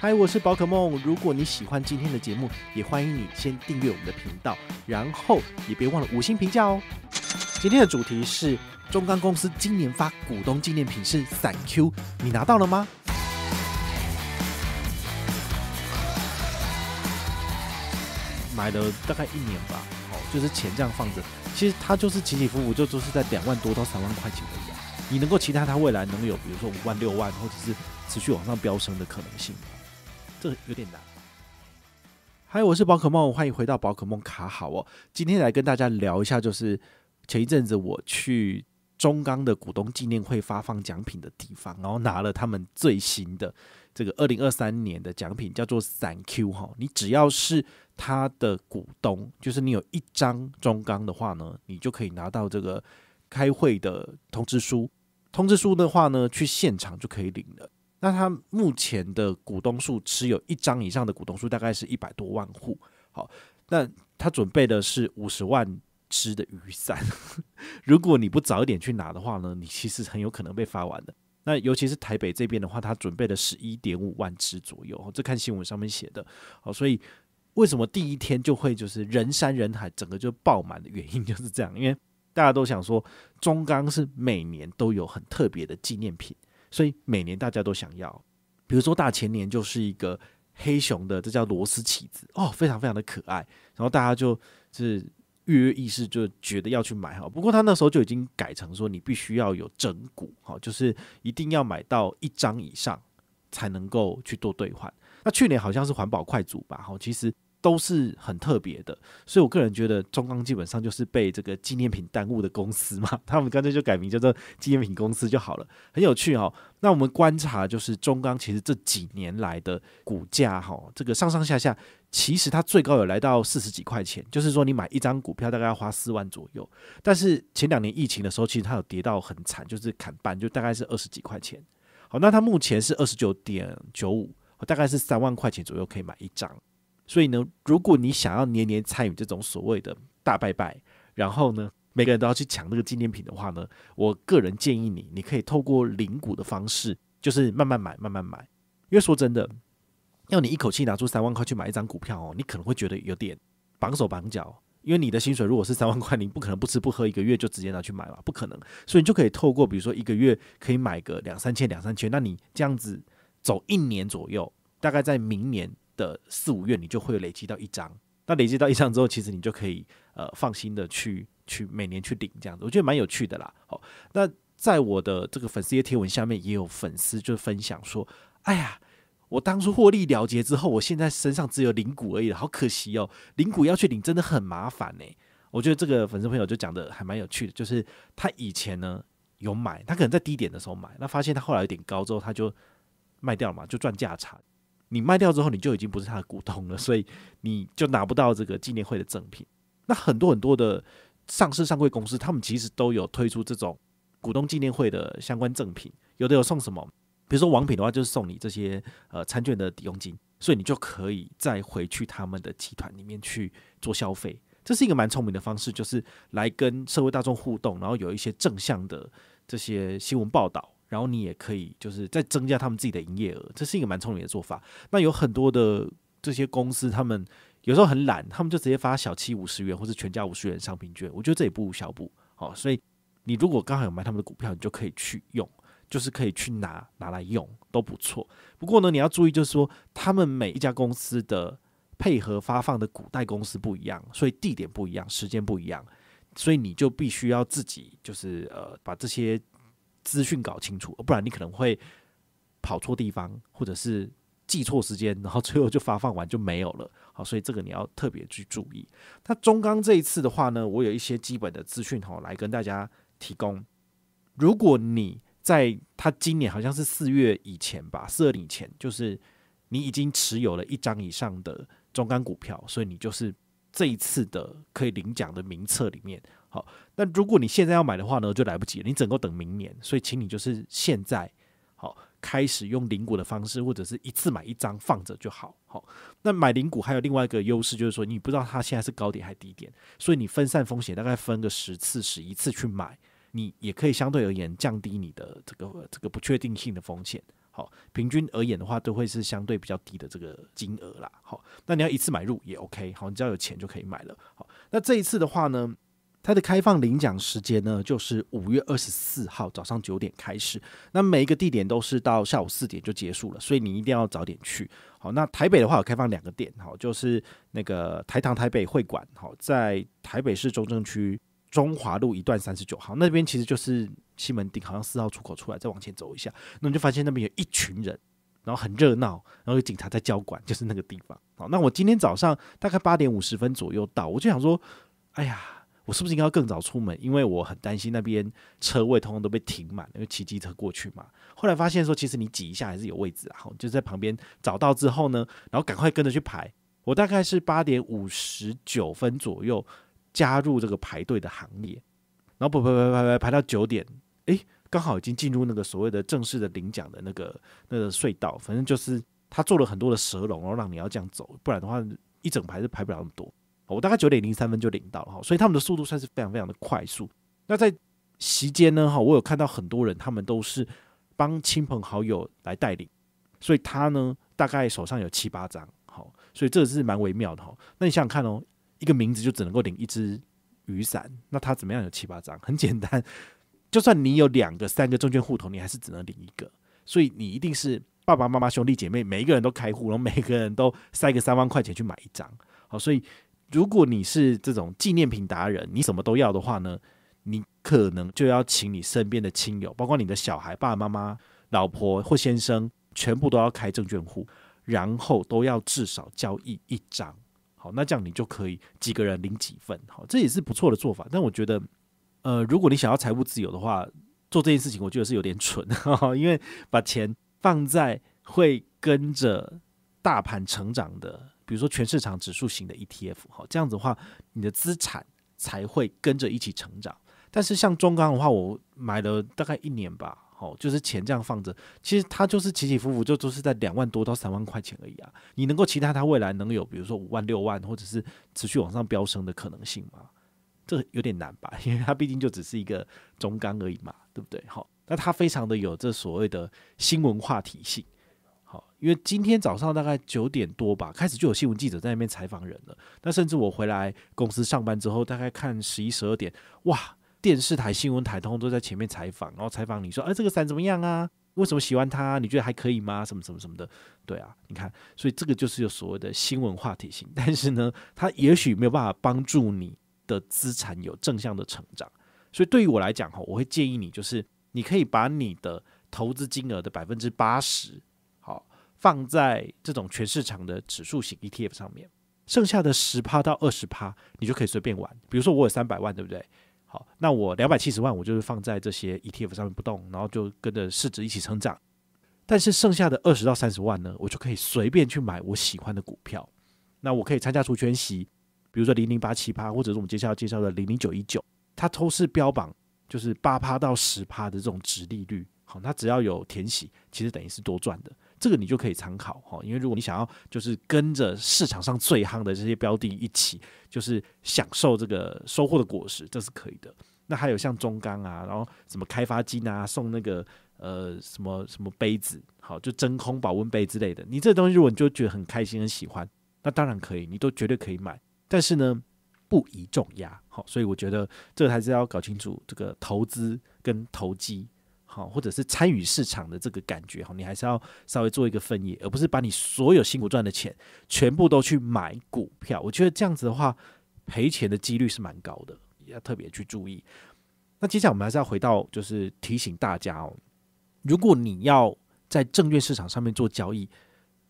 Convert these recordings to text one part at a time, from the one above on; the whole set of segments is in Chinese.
嗨，我是宝可梦。如果你喜欢今天的节目，也欢迎你先订阅我们的频道，然后也别忘了五星评价哦。今天的主题是中钢公司今年发股东纪念品是伞 Q，你拿到了吗？买了大概一年吧，哦，就是钱这样放着。其实它就是起起伏伏，就都是在两万多到三万块钱之间。你能够期待它未来能有，比如说五万、六万，或者是持续往上飙升的可能性？这有点难。嗨，我是宝可梦，欢迎回到宝可梦卡好哦。今天来跟大家聊一下，就是前一阵子我去中钢的股东纪念会发放奖品的地方，然后拿了他们最新的这个二零二三年的奖品，叫做伞 Q 哈。你只要是他的股东，就是你有一张中钢的话呢，你就可以拿到这个开会的通知书。通知书的话呢，去现场就可以领了。那他目前的股东数持有一张以上的股东数大概是一百多万户。好，那他准备的是五十万只的雨伞。如果你不早一点去拿的话呢，你其实很有可能被发完的。那尤其是台北这边的话，他准备了十一点五万只左右，这看新闻上面写的。好，所以为什么第一天就会就是人山人海，整个就爆满的原因就是这样，因为大家都想说中钢是每年都有很特别的纪念品。所以每年大家都想要，比如说大前年就是一个黑熊的，这叫螺丝起子哦，非常非常的可爱。然后大家就是预约意识，就觉得要去买哈。不过他那时候就已经改成说，你必须要有整股哈，就是一定要买到一张以上才能够去做兑换。那去年好像是环保快组吧，哈，其实。都是很特别的，所以我个人觉得中钢基本上就是被这个纪念品耽误的公司嘛，他们干脆就改名叫做纪念品公司就好了，很有趣哈。那我们观察就是中钢其实这几年来的股价哈，这个上上下下，其实它最高有来到四十几块钱，就是说你买一张股票大概要花四万左右。但是前两年疫情的时候，其实它有跌到很惨，就是砍半，就大概是二十几块钱。好，那它目前是二十九点九五，大概是三万块钱左右可以买一张。所以呢，如果你想要年年参与这种所谓的大拜拜，然后呢，每个人都要去抢那个纪念品的话呢，我个人建议你，你可以透过领股的方式，就是慢慢买，慢慢买。因为说真的，要你一口气拿出三万块去买一张股票哦，你可能会觉得有点绑手绑脚，因为你的薪水如果是三万块，你不可能不吃不喝一个月就直接拿去买嘛，不可能。所以你就可以透过，比如说一个月可以买个两三千、两三千，那你这样子走一年左右，大概在明年。的四五月你就会累积到一张，那累积到一张之后，其实你就可以呃放心的去去每年去领这样子，我觉得蛮有趣的啦。好，那在我的这个粉丝页贴文下面也有粉丝就分享说：“哎呀，我当初获利了结之后，我现在身上只有零股而已，好可惜哦。零股要去领真的很麻烦呢。”我觉得这个粉丝朋友就讲的还蛮有趣的，就是他以前呢有买，他可能在低点的时候买，那发现他后来有点高之后，他就卖掉了嘛，就赚价差。你卖掉之后，你就已经不是他的股东了，所以你就拿不到这个纪念会的赠品。那很多很多的上市上柜公司，他们其实都有推出这种股东纪念会的相关赠品，有的有送什么，比如说王品的话，就是送你这些呃餐券的抵用金，所以你就可以再回去他们的集团里面去做消费。这是一个蛮聪明的方式，就是来跟社会大众互动，然后有一些正向的这些新闻报道。然后你也可以，就是再增加他们自己的营业额，这是一个蛮聪明的做法。那有很多的这些公司，他们有时候很懒，他们就直接发小七五十元或者全家五十元商品券。我觉得这也不无小补。好，所以你如果刚好有买他们的股票，你就可以去用，就是可以去拿拿来用都不错。不过呢，你要注意，就是说他们每一家公司的配合发放的古代公司不一样，所以地点不一样，时间不一样，所以你就必须要自己就是呃把这些。资讯搞清楚，不然你可能会跑错地方，或者是记错时间，然后最后就发放完就没有了。好，所以这个你要特别去注意。那中钢这一次的话呢，我有一些基本的资讯哈，来跟大家提供。如果你在他今年好像是四月以前吧，四月底前，就是你已经持有了一张以上的中钢股票，所以你就是这一次的可以领奖的名册里面。好，那如果你现在要买的话呢，就来不及，你只能等明年。所以，请你就是现在，好，开始用零股的方式，或者是一次买一张放着就好。好，那买零股还有另外一个优势，就是说你不知道它现在是高点还是低点，所以你分散风险，大概分个十次、十一次去买，你也可以相对而言降低你的这个这个不确定性的风险。好，平均而言的话，都会是相对比较低的这个金额啦。好，那你要一次买入也 OK。好，你只要有钱就可以买了。好，那这一次的话呢？它的开放领奖时间呢，就是五月二十四号早上九点开始。那每一个地点都是到下午四点就结束了，所以你一定要早点去。好，那台北的话有开放两个点，好，就是那个台糖台北会馆，好，在台北市中正区中华路一段三十九号那边，其实就是西门町，好像四号出口出来再往前走一下，那你就发现那边有一群人，然后很热闹，然后有警察在交管，就是那个地方。好，那我今天早上大概八点五十分左右到，我就想说，哎呀。我是不是应该要更早出门？因为我很担心那边车位通通都被停满，因为骑机车过去嘛。后来发现说，其实你挤一下还是有位置，然好，就在旁边找到之后呢，然后赶快跟着去排。我大概是八点五十九分左右加入这个排队的行列，然后排排排排排排到九点，诶，刚好已经进入那个所谓的正式的领奖的那个那个隧道。反正就是他做了很多的蛇龙，然后让你要这样走，不然的话一整排是排不了那么多。我大概九点零三分就领到了哈，所以他们的速度算是非常非常的快速。那在席间呢，哈，我有看到很多人，他们都是帮亲朋好友来代领，所以他呢大概手上有七八张，好，所以这是蛮微妙的哈。那你想想看哦，一个名字就只能够领一只雨伞，那他怎么样有七八张？很简单，就算你有两个、三个证券户头，你还是只能领一个，所以你一定是爸爸妈妈、兄弟姐妹每一个人都开户，然后每个人都塞个三万块钱去买一张，好，所以。如果你是这种纪念品达人，你什么都要的话呢？你可能就要请你身边的亲友，包括你的小孩、爸爸妈妈、老婆或先生，全部都要开证券户，然后都要至少交易一张。好，那这样你就可以几个人领几份。好，这也是不错的做法。但我觉得，呃，如果你想要财务自由的话，做这件事情我觉得是有点蠢，因为把钱放在会跟着大盘成长的。比如说全市场指数型的 ETF，哈，这样子的话，你的资产才会跟着一起成长。但是像中钢的话，我买了大概一年吧，好，就是钱这样放着，其实它就是起起伏伏，就都是在两万多到三万块钱而已啊。你能够期待它未来能有，比如说五万、六万，或者是持续往上飙升的可能性吗？这有点难吧，因为它毕竟就只是一个中钢而已嘛，对不对？好，那它非常的有这所谓的新文化体系。因为今天早上大概九点多吧，开始就有新闻记者在那边采访人了。那甚至我回来公司上班之后，大概看十一十二点，哇，电视台、新闻台通都在前面采访，然后采访你说，哎，这个伞怎么样啊？为什么喜欢它？你觉得还可以吗？什么什么什么的，对啊，你看，所以这个就是有所谓的新闻话题性。但是呢，它也许没有办法帮助你的资产有正向的成长。所以对于我来讲哈，我会建议你，就是你可以把你的投资金额的百分之八十。放在这种全市场的指数型 ETF 上面，剩下的十趴到二十趴，你就可以随便玩。比如说我有三百万，对不对？好，那我两百七十万我就是放在这些 ETF 上面不动，然后就跟着市值一起成长。但是剩下的二十到三十万呢，我就可以随便去买我喜欢的股票。那我可以参加除权息，比如说零零八七八，或者是我们接下来介绍的零零九一九，它都是标榜就是八趴到十趴的这种值利率。好，它只要有填息，其实等于是多赚的。这个你就可以参考哈，因为如果你想要就是跟着市场上最夯的这些标的一起，就是享受这个收获的果实，这是可以的。那还有像中钢啊，然后什么开发金啊，送那个呃什么什么杯子，好，就真空保温杯之类的，你这东西果你就觉得很开心很喜欢，那当然可以，你都绝对可以买。但是呢，不宜重压，好，所以我觉得这个还是要搞清楚这个投资跟投机。哦，或者是参与市场的这个感觉，哈，你还是要稍微做一个分野，而不是把你所有辛苦赚的钱全部都去买股票。我觉得这样子的话，赔钱的几率是蛮高的，要特别去注意。那接下来我们还是要回到，就是提醒大家哦，如果你要在证券市场上面做交易，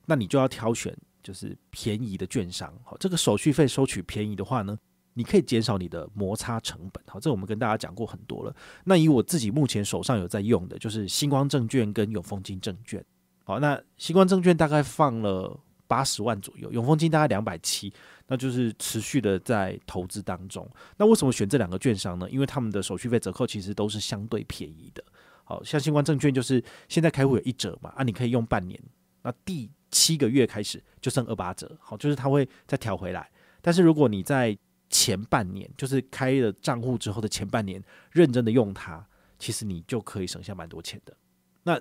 那你就要挑选就是便宜的券商，好，这个手续费收取便宜的话呢？你可以减少你的摩擦成本，好，这我们跟大家讲过很多了。那以我自己目前手上有在用的，就是星光证券跟永丰金证券。好，那星光证券大概放了八十万左右，永丰金大概两百七，那就是持续的在投资当中。那为什么选这两个券商呢？因为他们的手续费折扣其实都是相对便宜的。好，像星光证券就是现在开户有一折嘛，啊，你可以用半年，那第七个月开始就剩二八折，好，就是它会再调回来。但是如果你在前半年就是开了账户之后的前半年，认真的用它，其实你就可以省下蛮多钱的。那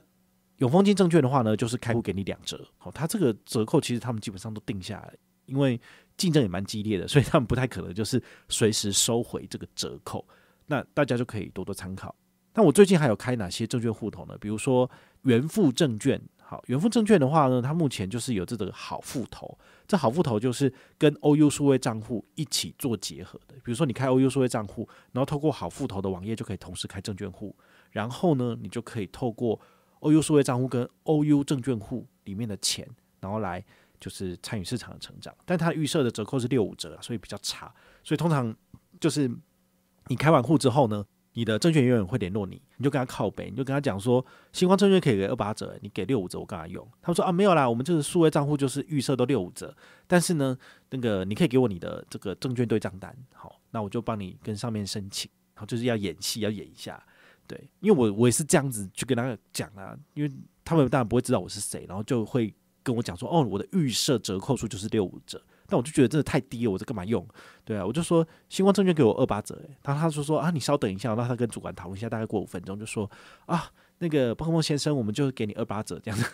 永丰金证券的话呢，就是开户给你两折，好，它这个折扣其实他们基本上都定下来，因为竞争也蛮激烈的，所以他们不太可能就是随时收回这个折扣。那大家就可以多多参考。那我最近还有开哪些证券户头呢？比如说元富证券。好，元富证券的话呢，它目前就是有这个好富投，这好富投就是跟 O U 数位账户一起做结合的。比如说你开 O U 数位账户，然后透过好富投的网页就可以同时开证券户，然后呢，你就可以透过 O U 数位账户跟 O U 证券户里面的钱，然后来就是参与市场的成长。但它预设的折扣是六五折，所以比较差。所以通常就是你开完户之后呢。你的证券员会联络你，你就跟他靠背，你就跟他讲说，星光证券可以给二八折，你给六五折我干嘛用？他们说啊没有啦，我们就是数位账户就是预设都六五折，但是呢，那个你可以给我你的这个证券对账单，好，那我就帮你跟上面申请，然后就是要演戏，要演一下，对，因为我我也是这样子去跟他讲啊，因为他们当然不会知道我是谁，然后就会跟我讲说，哦，我的预设折扣数就是六五折。但我就觉得真的太低了，我在干嘛用？对啊，我就说星光证券给我二八折，哎，然后他就说啊，你稍等一下，让他跟主管讨论一下，大概过五分钟就说啊，那个棒棒先生，我们就给你二八折这样子。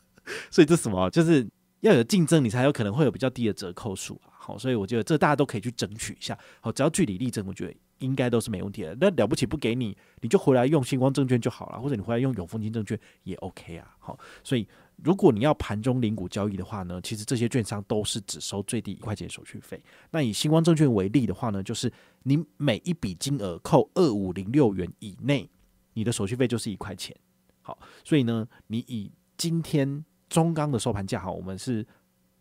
所以这什么，就是要有竞争，你才有可能会有比较低的折扣数啊。好，所以我觉得这大家都可以去争取一下。好，只要据理力争，我觉得。应该都是没问题的，那了不起不给你，你就回来用星光证券就好了，或者你回来用永丰金证券也 OK 啊。好，所以如果你要盘中零股交易的话呢，其实这些券商都是只收最低一块钱手续费。那以星光证券为例的话呢，就是你每一笔金额扣二五零六元以内，你的手续费就是一块钱。好，所以呢，你以今天中钢的收盘价，哈，我们是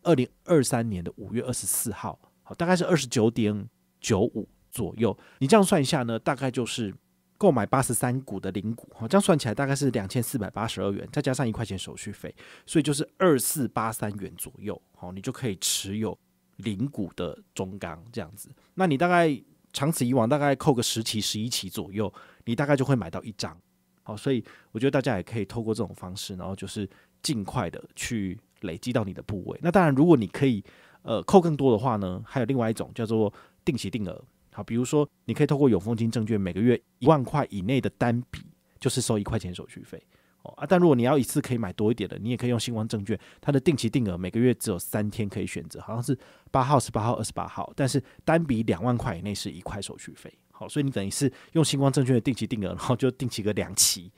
二零二三年的五月二十四号，好，大概是二十九点九五。左右，你这样算一下呢，大概就是购买八十三股的零股，好，这样算起来大概是两千四百八十二元，再加上一块钱手续费，所以就是二四八三元左右，好，你就可以持有零股的中钢这样子。那你大概长此以往，大概扣个十期、十一期左右，你大概就会买到一张，好，所以我觉得大家也可以透过这种方式，然后就是尽快的去累积到你的部位。那当然，如果你可以呃扣更多的话呢，还有另外一种叫做定期定额。好，比如说，你可以透过永丰金证券每个月一万块以内的单笔，就是收一块钱手续费哦啊。但如果你要一次可以买多一点的，你也可以用星光证券，它的定期定额每个月只有三天可以选择，好像是八号、十八号、二十八号。但是单笔两万块以内是一块手续费。好，所以你等于是用星光证券的定期定额，然后就定期个两期。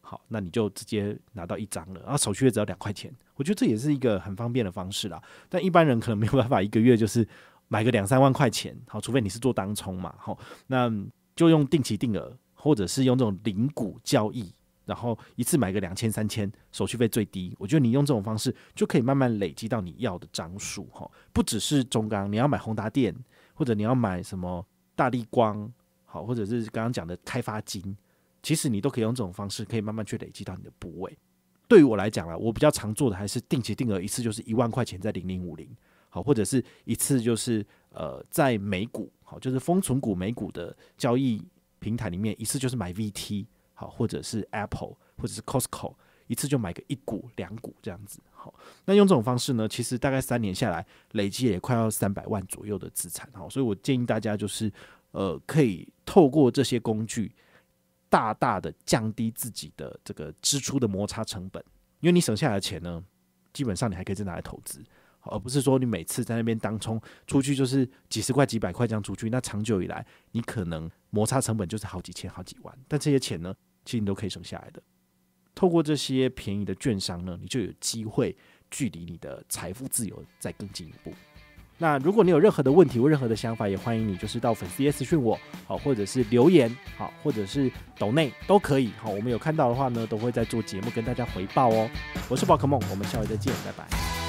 好，那你就直接拿到一张了，然后手续费只要两块钱。我觉得这也是一个很方便的方式啦。但一般人可能没有办法一个月就是。买个两三万块钱，好，除非你是做当冲嘛，好，那就用定期定额，或者是用这种零股交易，然后一次买个两千三千，手续费最低。我觉得你用这种方式就可以慢慢累积到你要的张数哈，不只是中钢，你要买宏达电，或者你要买什么大力光，好，或者是刚刚讲的开发金，其实你都可以用这种方式，可以慢慢去累积到你的部位。对于我来讲啦，我比较常做的还是定期定额，一次就是一万块钱在零零五零。好，或者是一次就是呃，在美股好，就是封存股美股的交易平台里面，一次就是买 VT 好，或者是 Apple，或者是 Costco，一次就买个一股两股这样子好。那用这种方式呢，其实大概三年下来，累积也快要三百万左右的资产好，所以我建议大家就是呃，可以透过这些工具，大大的降低自己的这个支出的摩擦成本，因为你省下来的钱呢，基本上你还可以再拿来投资。而不是说你每次在那边当冲出去就是几十块几百块这样出去，那长久以来你可能摩擦成本就是好几千好几万，但这些钱呢，其实你都可以省下来的。透过这些便宜的券商呢，你就有机会距离你的财富自由再更进一步。那如果你有任何的问题或任何的想法，也欢迎你就是到粉丝私讯我，好或者是留言，好或者是抖内都可以。好，我们有看到的话呢，都会在做节目跟大家回报哦。我是宝可梦，我们下回再见，拜拜。